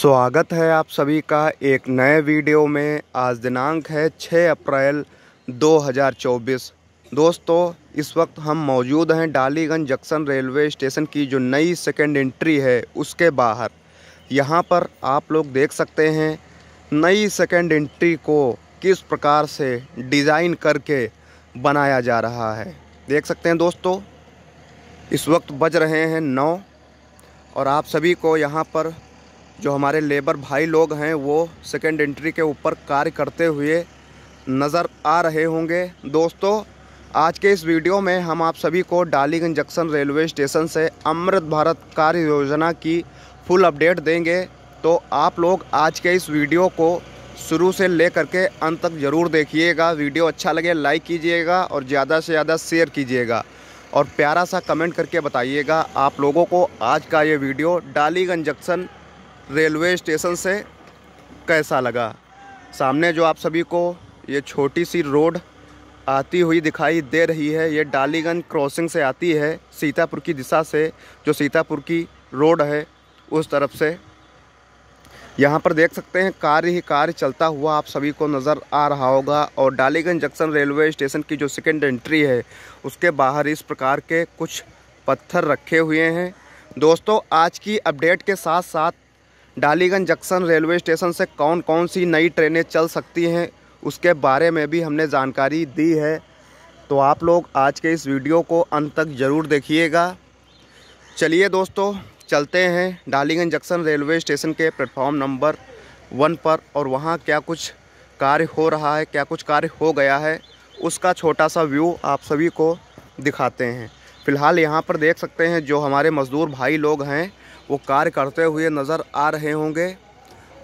स्वागत है आप सभी का एक नए वीडियो में आज दिनांक है 6 अप्रैल 2024 दोस्तों इस वक्त हम मौजूद हैं डालीगंज जंक्शन रेलवे स्टेशन की जो नई सेकेंड एंट्री है उसके बाहर यहाँ पर आप लोग देख सकते हैं नई सेकेंड एंट्री को किस प्रकार से डिज़ाइन करके बनाया जा रहा है देख सकते हैं दोस्तों इस वक्त बज रहे हैं नौ और आप सभी को यहाँ पर जो हमारे लेबर भाई लोग हैं वो सेकेंड एंट्री के ऊपर कार्य करते हुए नज़र आ रहे होंगे दोस्तों आज के इस वीडियो में हम आप सभी को डालीगंज जंक्शन रेलवे स्टेशन से अमृत भारत कार्य योजना की फुल अपडेट देंगे तो आप लोग आज के इस वीडियो को शुरू से ले करके अंत तक ज़रूर देखिएगा वीडियो अच्छा लगे लाइक कीजिएगा और ज़्यादा से ज़्यादा शेयर कीजिएगा और प्यारा सा कमेंट करके बताइएगा आप लोगों को आज का ये video Daliganj junction railway station से कैसा लगा सामने जो आप सभी को ये छोटी सी रोड आती हुई दिखाई दे रही है ये डालीगंज क्रॉसिंग से आती है सीतापुर की दिशा से जो सीतापुर की रोड है उस तरफ से यहाँ पर देख सकते हैं कार ही कार चलता हुआ आप सभी को नज़र आ रहा होगा और डालीगंज जंक्शन रेलवे स्टेशन की जो सेकेंड एंट्री है उसके बाहर इस प्रकार के कुछ पत्थर रखे हुए हैं दोस्तों आज की अपडेट के साथ साथ डालीगंज जंक्शन रेलवे स्टेशन से कौन कौन सी नई ट्रेनें चल सकती हैं उसके बारे में भी हमने जानकारी दी है तो आप लोग आज के इस वीडियो को अंत तक ज़रूर देखिएगा चलिए दोस्तों चलते हैं डालीगंज जंक्शन रेलवे स्टेशन के प्लेटफॉर्म नंबर वन पर और वहाँ क्या कुछ कार्य हो रहा है क्या कुछ कार्य हो गया है उसका छोटा सा व्यू आप सभी को दिखाते हैं फ़िलहाल यहाँ पर देख सकते हैं जो हमारे मज़दूर भाई लोग हैं वो कार्य करते हुए नज़र आ रहे होंगे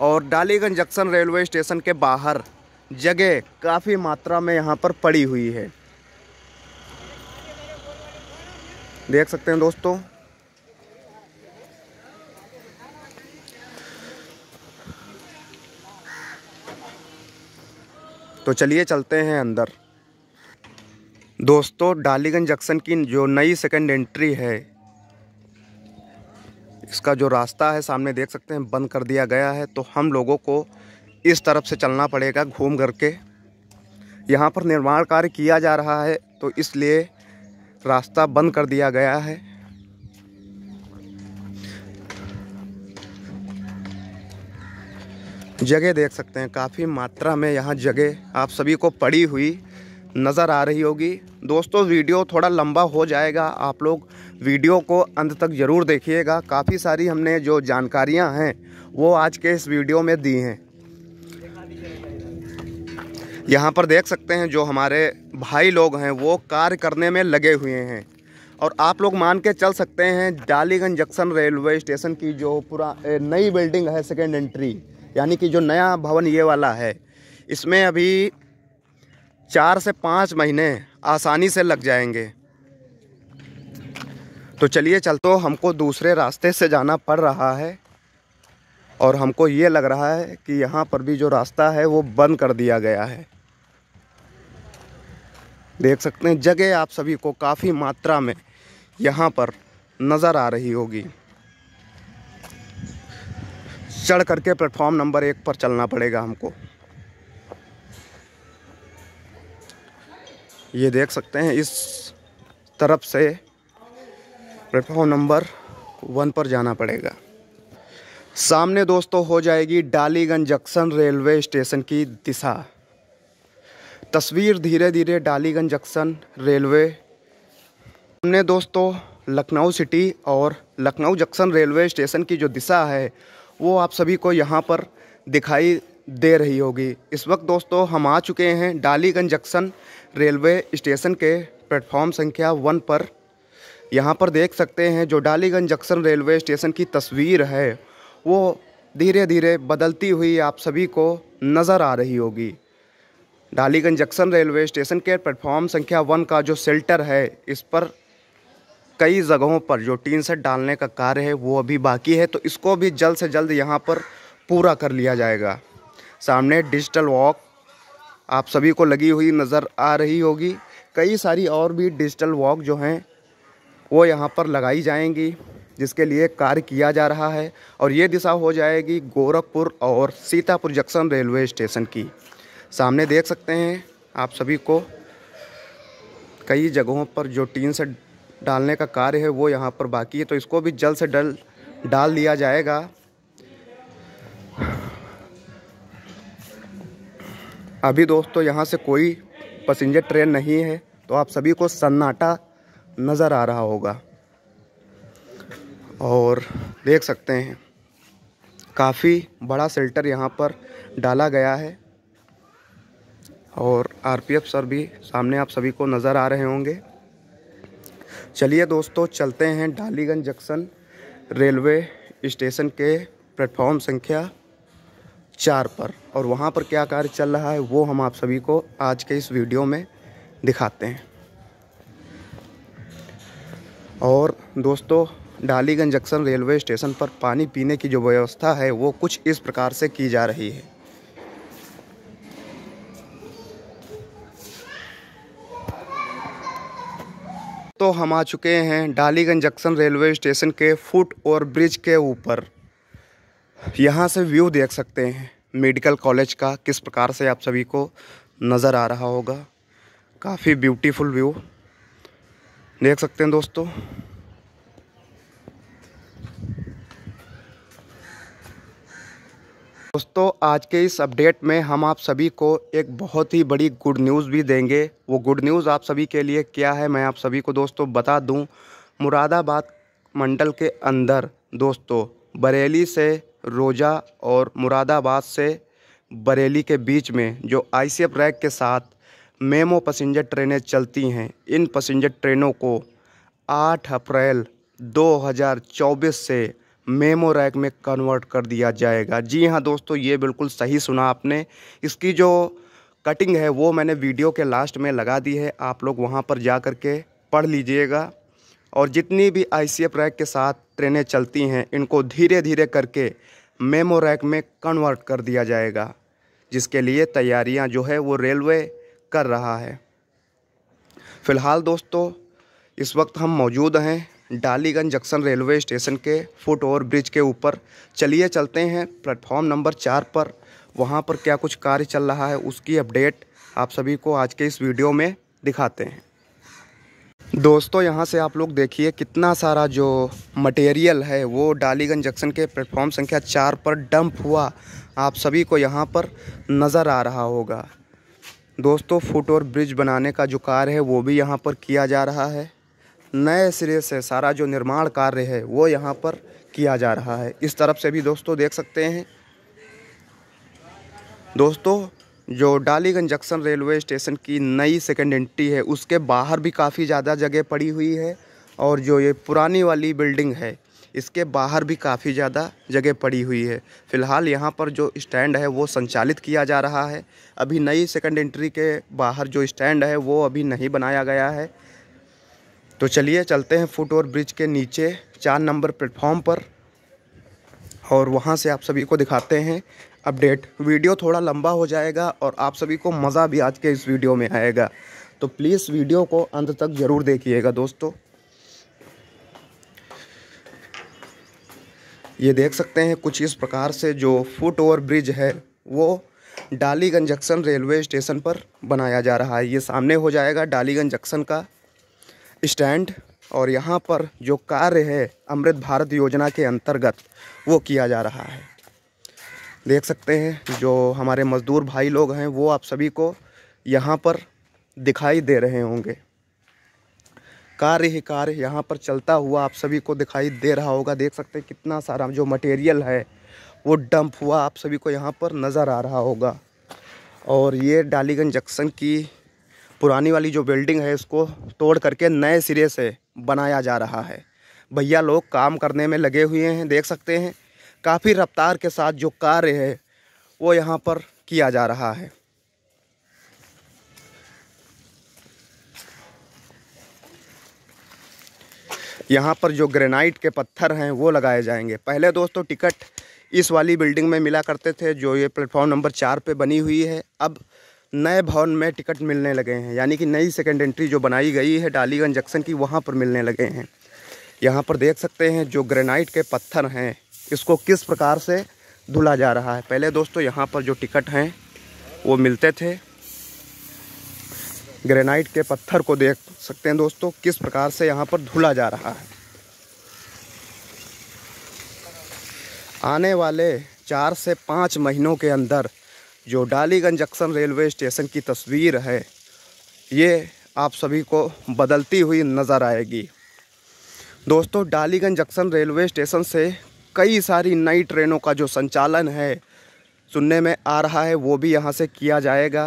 और डालीगंज जंक्शन रेलवे स्टेशन के बाहर जगह काफ़ी मात्रा में यहाँ पर पड़ी हुई है देख सकते हैं दोस्तों तो चलिए चलते हैं अंदर दोस्तों डालीगंज जंक्शन की जो नई सेकंड एंट्री है इसका जो रास्ता है सामने देख सकते हैं बंद कर दिया गया है तो हम लोगों को इस तरफ से चलना पड़ेगा घूम करके यहाँ पर निर्माण कार्य किया जा रहा है तो इसलिए रास्ता बंद कर दिया गया है जगह देख सकते हैं काफ़ी मात्रा में यहाँ जगह आप सभी को पड़ी हुई नज़र आ रही होगी दोस्तों वीडियो थोड़ा लंबा हो जाएगा आप लोग वीडियो को अंत तक ज़रूर देखिएगा काफ़ी सारी हमने जो जानकारियां हैं वो आज के इस वीडियो में दी हैं यहाँ पर देख सकते हैं जो हमारे भाई लोग हैं वो कार्य करने में लगे हुए हैं और आप लोग मान के चल सकते हैं डालीगंज जंक्शन रेलवे स्टेशन की जो पुरा नई बिल्डिंग है सेकेंड एंट्री यानी कि जो नया भवन ये वाला है इसमें अभी चार से पाँच महीने आसानी से लग जाएंगे तो चलिए चल तो हमको दूसरे रास्ते से जाना पड़ रहा है और हमको ये लग रहा है कि यहाँ पर भी जो रास्ता है वो बंद कर दिया गया है देख सकते हैं जगह आप सभी को काफ़ी मात्रा में यहाँ पर नज़र आ रही होगी चढ़ करके प्लेटफॉर्म नंबर एक पर चलना पड़ेगा हमको ये देख सकते हैं इस तरफ से प्लेटफॉर्म नंबर वन पर जाना पड़ेगा सामने दोस्तों हो जाएगी डालीगंज जंक्शन रेलवे स्टेशन की दिशा तस्वीर धीरे धीरे डालीगंज जंक्शन रेलवे हमने दोस्तों लखनऊ सिटी और लखनऊ जंक्शन रेलवे स्टेशन की जो दिशा है वो आप सभी को यहाँ पर दिखाई दे रही होगी इस वक्त दोस्तों हम आ चुके हैं डालीगंज जंक्शन रेलवे स्टेशन के प्लेटफॉर्म संख्या वन पर यहाँ पर देख सकते हैं जो डालीगंज जंक्शन रेलवे स्टेशन की तस्वीर है वो धीरे धीरे बदलती हुई आप सभी को नज़र आ रही होगी डालीगंज जंक्शन रेलवे स्टेशन के प्लेटफॉर्म संख्या वन का जो शेल्टर है इस पर कई जगहों पर जो टीन सेट डालने का कार्य है वो अभी बाकी है तो इसको भी जल्द से जल्द यहाँ पर पूरा कर लिया जाएगा सामने डिजिटल वॉक आप सभी को लगी हुई नज़र आ रही होगी कई सारी और भी डिजिटल वॉक जो हैं वो यहाँ पर लगाई जाएंगी जिसके लिए कार्य किया जा रहा है और ये दिशा हो जाएगी गोरखपुर और सीतापुर जंक्शन रेलवे स्टेशन की सामने देख सकते हैं आप सभी को कई जगहों पर जो टीन से डालने का कार्य है वो यहाँ पर बाकी है तो इसको भी जल्द से जल्द डाल दिया जाएगा अभी दोस्तों यहाँ से कोई पसेंजर ट्रेन नहीं है तो आप सभी को सन्नाटा नज़र आ रहा होगा और देख सकते हैं काफ़ी बड़ा शेल्टर यहाँ पर डाला गया है और आरपीएफ सर भी सामने आप सभी को नज़र आ रहे होंगे चलिए दोस्तों चलते हैं डालीगंज जंक्शन रेलवे स्टेशन के प्लेटफॉर्म संख्या चार पर और वहाँ पर क्या कार्य चल रहा है वो हम आप सभी को आज के इस वीडियो में दिखाते हैं और दोस्तों डालीगंज जंक्शन रेलवे स्टेशन पर पानी पीने की जो व्यवस्था है वो कुछ इस प्रकार से की जा रही है तो हम आ चुके हैं डालीगंज जंक्शन रेलवे स्टेशन के फुट और ब्रिज के ऊपर यहाँ से व्यू देख सकते हैं मेडिकल कॉलेज का किस प्रकार से आप सभी को नज़र आ रहा होगा काफ़ी ब्यूटीफुल व्यू देख सकते हैं दोस्तों दोस्तों आज के इस अपडेट में हम आप सभी को एक बहुत ही बड़ी गुड न्यूज़ भी देंगे वो गुड न्यूज़ आप सभी के लिए क्या है मैं आप सभी को दोस्तों बता दूं मुरादाबाद मंडल के अंदर दोस्तों बरेली से रोजा और मुरादाबाद से बरेली के बीच में जो आई सी रैक के साथ मेमो पसेंजर ट्रेनें चलती हैं इन पसेंजर ट्रेनों को 8 अप्रैल 2024 से मेमो रैक में कन्वर्ट कर दिया जाएगा जी हाँ दोस्तों ये बिल्कुल सही सुना आपने इसकी जो कटिंग है वो मैंने वीडियो के लास्ट में लगा दी है आप लोग वहाँ पर जा कर के पढ़ लीजिएगा और जितनी भी आई सी रैक के साथ ट्रेनें चलती हैं इनको धीरे धीरे करके मेमो रैक में कन्वर्ट कर दिया जाएगा जिसके लिए तैयारियां जो है वो रेलवे कर रहा है फ़िलहाल दोस्तों इस वक्त हम मौजूद हैं डालीगंज जंक्शन रेलवे स्टेशन के फुट ओवर ब्रिज के ऊपर चलिए चलते हैं प्लेटफॉर्म नंबर चार पर वहाँ पर क्या कुछ कार्य चल रहा है उसकी अपडेट आप सभी को आज के इस वीडियो में दिखाते हैं दोस्तों यहाँ से आप लोग देखिए कितना सारा जो मटेरियल है वो डालीगंज जंक्शन के प्लेटफॉर्म संख्या चार पर डंप हुआ आप सभी को यहाँ पर नज़र आ रहा होगा दोस्तों फुट और ब्रिज बनाने का जो कार्य है वो भी यहाँ पर किया जा रहा है नए सिरे से सारा जो निर्माण कार्य है वो यहाँ पर किया जा रहा है इस तरफ से भी दोस्तों देख सकते हैं दोस्तों जो डालीगंज जंक्शन रेलवे स्टेशन की नई सेकेंड एंट्री है उसके बाहर भी काफ़ी ज़्यादा जगह पड़ी हुई है और जो ये पुरानी वाली बिल्डिंग है इसके बाहर भी काफ़ी ज़्यादा जगह पड़ी हुई है फ़िलहाल यहाँ पर जो स्टैंड है वो संचालित किया जा रहा है अभी नई सेकंड एंट्री के बाहर जो स्टैंड है वो अभी नहीं बनाया गया है तो चलिए चलते हैं फुट ओवर ब्रिज के नीचे चार नंबर प्लेटफॉर्म पर और वहाँ से आप सभी को दिखाते हैं अपडेट वीडियो थोड़ा लंबा हो जाएगा और आप सभी को मज़ा भी आज के इस वीडियो में आएगा तो प्लीज़ वीडियो को अंत तक ज़रूर देखिएगा दोस्तों ये देख सकते हैं कुछ इस प्रकार से जो फुट ओवर ब्रिज है वो डालीगंज जंक्शन रेलवे स्टेशन पर बनाया जा रहा है ये सामने हो जाएगा डालीगंज जंक्शन का स्टैंड और यहाँ पर जो कार्य है अमृत भारत योजना के अंतर्गत वो किया जा रहा है देख सकते हैं जो हमारे मज़दूर भाई लोग हैं वो आप सभी को यहाँ पर दिखाई दे रहे होंगे कार्य ही कार्य यहाँ पर चलता हुआ आप सभी को दिखाई दे रहा होगा देख सकते हैं कितना सारा जो मटेरियल है वो डंप हुआ आप सभी को यहाँ पर नज़र आ रहा होगा और ये डालीगंज जंक्शन की पुरानी वाली जो बिल्डिंग है उसको तोड़ करके नए सिरे से बनाया जा रहा है भैया लोग काम करने में लगे हुए हैं देख सकते हैं काफ़ी रफ्तार के साथ जो कार्य है वो यहाँ पर किया जा रहा है यहाँ पर जो ग्रेनाइट के पत्थर हैं वो लगाए जाएंगे पहले दोस्तों टिकट इस वाली बिल्डिंग में मिला करते थे जो ये प्लेटफॉर्म नंबर चार पे बनी हुई है अब नए भवन में टिकट मिलने लगे हैं यानी कि नई सेकेंड एंट्री जो बनाई गई है डालीगंज जंक्शन की वहाँ पर मिलने लगे हैं यहाँ पर देख सकते हैं जो ग्रेनाइट के पत्थर हैं इसको किस प्रकार से धुला जा रहा है पहले दोस्तों यहाँ पर जो टिकट हैं वो मिलते थे ग्रेनाइट के पत्थर को देख सकते हैं दोस्तों किस प्रकार से यहाँ पर धुला जा रहा है आने वाले चार से पाँच महीनों के अंदर जो डालीगंज जंक्शन रेलवे स्टेशन की तस्वीर है ये आप सभी को बदलती हुई नज़र आएगी दोस्तों डालीगंज जंक्शन रेलवे स्टेशन से कई सारी नई ट्रेनों का जो संचालन है सुनने में आ रहा है वो भी यहाँ से किया जाएगा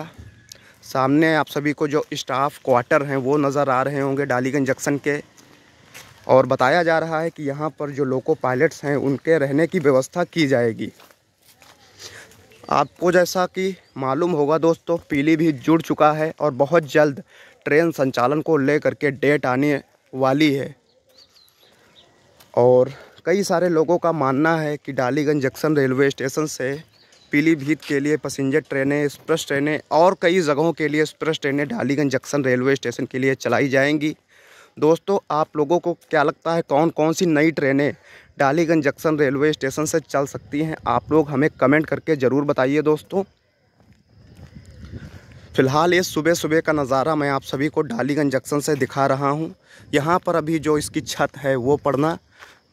सामने आप सभी को जो स्टाफ क्वार्टर हैं वो नज़र आ रहे होंगे डालीगंज जंक्शन के और बताया जा रहा है कि यहाँ पर जो लोको पायलट्स हैं उनके रहने की व्यवस्था की जाएगी आपको जैसा कि मालूम होगा दोस्तों पीलीभीत जुड़ चुका है और बहुत जल्द ट्रेन संचालन को लेकर के डेट आने वाली है और कई सारे लोगों का मानना है कि डालीगंज जंक्शन रेलवे स्टेशन से पीलीभीत के लिए पैसेंजर ट्रेनें एक्सप्रेस ट्रेनें और कई जगहों के लिए एक्सप्रेस ट्रेनें डालीगंज जंक्शन रेलवे स्टेशन के लिए चलाई जाएंगी दोस्तों आप लोगों को क्या लगता है कौन कौन सी नई ट्रेनें डालीगंज जंक्शन रेलवे स्टेशन से चल सकती हैं आप लोग हमें कमेंट करके ज़रूर बताइए दोस्तों फिलहाल ये सुबह सुबह का नज़ारा मैं आप सभी को डालीगंज जंक्शन से दिखा रहा हूँ यहाँ पर अभी जो इसकी छत है वो पड़ना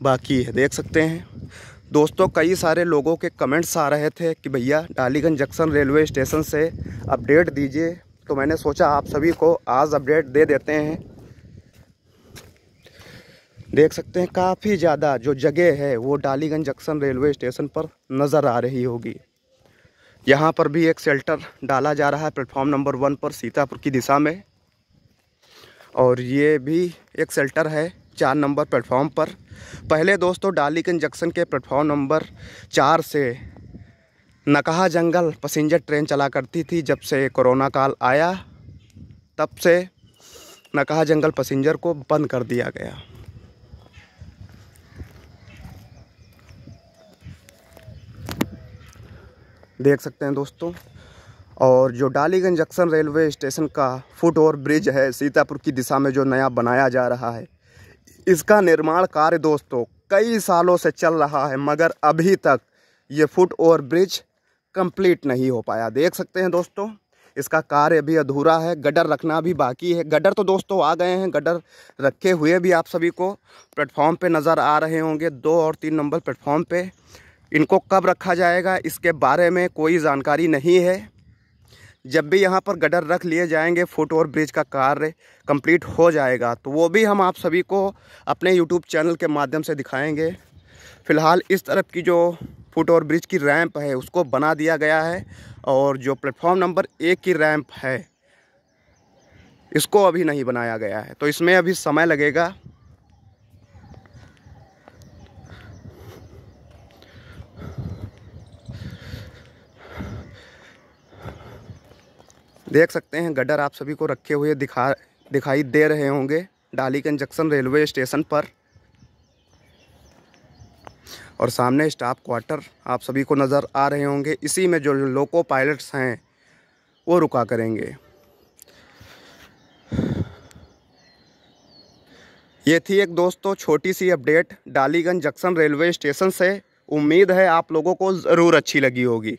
बाकी है देख सकते हैं दोस्तों कई सारे लोगों के कमेंट्स आ रहे थे कि भैया डालीगंज जंक्शन रेलवे स्टेशन से अपडेट दीजिए तो मैंने सोचा आप सभी को आज अपडेट दे देते हैं देख सकते हैं काफ़ी ज़्यादा जो जगह है वो डालीगंज जंक्शन रेलवे स्टेशन पर नज़र आ रही होगी यहाँ पर भी एक शेल्टर डाला जा रहा है प्लेटफॉर्म नंबर वन पर सीतापुर की दिशा में और ये भी एक शेल्टर है चार नंबर प्लेटफॉर्म पर पहले दोस्तों डालीगंज जंक्शन के प्लेटफॉर्म नंबर चार से नकहा जंगल पसेंजर ट्रेन चला करती थी जब से कोरोना काल आया तब से नकहा जंगल पसेंजर को बंद कर दिया गया देख सकते हैं दोस्तों और जो डालीगंज जंक्शन रेलवे स्टेशन का फुट ओवर ब्रिज है सीतापुर की दिशा में जो नया बनाया जा रहा है इसका निर्माण कार्य दोस्तों कई सालों से चल रहा है मगर अभी तक ये फुट ओवर ब्रिज कंप्लीट नहीं हो पाया देख सकते हैं दोस्तों इसका कार्य भी अधूरा है गडर रखना भी बाकी है गडर तो दोस्तों आ गए हैं गडर रखे हुए भी आप सभी को प्लेटफॉर्म पे नज़र आ रहे होंगे दो और तीन नंबर प्लेटफॉर्म पे इनको कब रखा जाएगा इसके बारे में कोई जानकारी नहीं है जब भी यहाँ पर गडर रख लिए जाएंगे फुट और ब्रिज का कार्य कंप्लीट हो जाएगा तो वो भी हम आप सभी को अपने यूट्यूब चैनल के माध्यम से दिखाएंगे फ़िलहाल इस तरफ की जो फुट और ब्रिज की रैंप है उसको बना दिया गया है और जो प्लेटफॉर्म नंबर एक की रैंप है इसको अभी नहीं बनाया गया है तो इसमें अभी समय लगेगा देख सकते हैं गडर आप सभी को रखे हुए दिखा दिखाई दे रहे होंगे डालीगंज जंक्शन रेलवे स्टेशन पर और सामने स्टाफ क्वार्टर आप सभी को नज़र आ रहे होंगे इसी में जो लोको पायलट्स हैं वो रुका करेंगे ये थी एक दोस्तों छोटी सी update Daliganj junction railway station से उम्मीद है आप लोगों को ज़रूर अच्छी लगी होगी